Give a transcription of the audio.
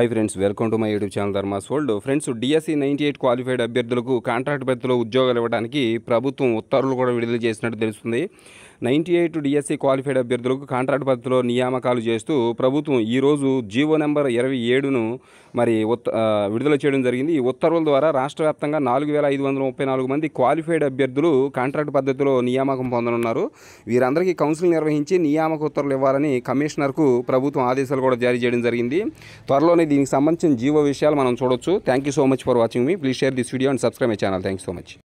hi friends welcome to my YouTube channel Dharma's world friends DSC ninety eight qualified అభ్యర్థులకు contract పద్ధతిలో ఉద్యోగాలు ఇవ్వడానికి ప్రభుత్వం ఉత్తర్వులు కూడా విడుదల చేసినట్టు తెలుస్తుంది నైంటీ ఎయిట్ డిఎస్సి క్వాలిఫైడ్ అభ్యర్థులకు కాంట్రాక్ట్ పద్ధతిలో నియామకాలు చేస్తూ ప్రభుత్వం ఈరోజు జీవో నెంబర్ ఇరవై ఏడును మరి ఉత్త విడుదల చేయడం జరిగింది ఈ ఉత్తర్వుల ద్వారా రాష్ట్ర వ్యాప్తంగా నాలుగు వేల ఐదు వందల ముప్పై నాలుగు మంది క్వాలిఫైడ్ అభ్యర్థులు కాంట్రాక్ట్ పద్ధతిలో నియామకం పొందనున్నారు వీరందరికీ కౌన్సిల్ నిర్వహించి నియామక ఉత్తర్వులు ఇవ్వాలని కమిషనర్కు ప్రభుత్వం ఆదేశాలు కూడా జారీ చేయడం జరిగింది త్వరలోనే దీనికి సంబంధించిన జీవో విషయాలు మనం చూడొచ్చు thank you so much for watching మీ please share this video and subscribe my channel thank so much